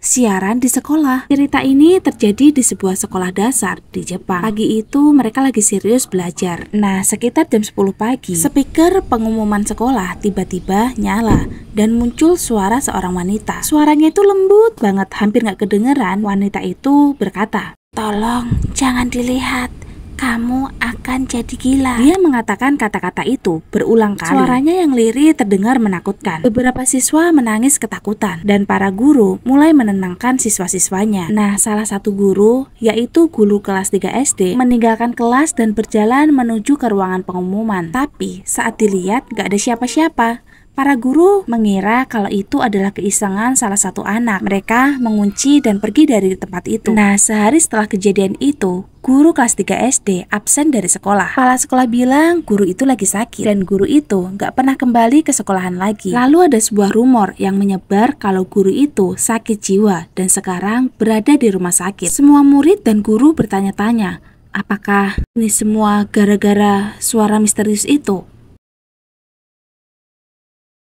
siaran di sekolah. Cerita ini terjadi di sebuah sekolah dasar di Jepang. Pagi itu mereka lagi serius belajar. Nah, sekitar jam 10 pagi, speaker pengumuman sekolah tiba-tiba nyala dan muncul suara seorang wanita. Suaranya itu lembut banget, hampir nggak kedengeran. Wanita itu berkata, Tolong jangan dilihat, kamu akan jadi gila. Dia mengatakan kata-kata itu berulang kali. Suaranya yang lirih terdengar menakutkan. Beberapa siswa menangis ketakutan dan para guru mulai menenangkan siswa-siswanya. Nah, salah satu guru yaitu guru kelas 3 SD meninggalkan kelas dan berjalan menuju ke ruangan pengumuman. Tapi saat dilihat gak ada siapa-siapa. Para guru mengira kalau itu adalah keisengan salah satu anak. Mereka mengunci dan pergi dari tempat itu. Nah, sehari setelah kejadian itu, guru kelas 3 SD absen dari sekolah. Kepala sekolah bilang guru itu lagi sakit dan guru itu nggak pernah kembali ke sekolahan lagi. Lalu ada sebuah rumor yang menyebar kalau guru itu sakit jiwa dan sekarang berada di rumah sakit. Semua murid dan guru bertanya-tanya, apakah ini semua gara-gara suara misterius itu?